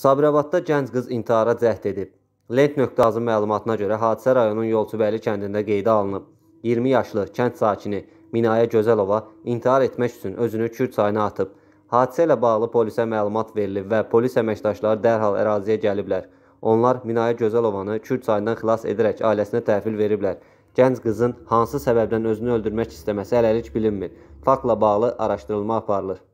Sabirabadda gənc qız intihara cəhd edib. Lent.az-ın məlumatına görə hadisə rayonun Yolçubəli kəndində qeydə alınıb. 20 yaşlı kənd sakini Minayə Gözəlova intihar etmək üçün özünü Kür çayına atıb. Hadisə ilə bağlı polisə məlumat verilib və polis əməkdaşları dərhal əraziyə gəliblər. Onlar Minayə Gözəlovanı Kür çayından xilas edərək ailəsinə təhvil veriblər. Gənc qızın hansı səbəbdən özünü öldürmək istəməsi hələlik bilinmir. Faktla bağlı araşdırılma aparılır.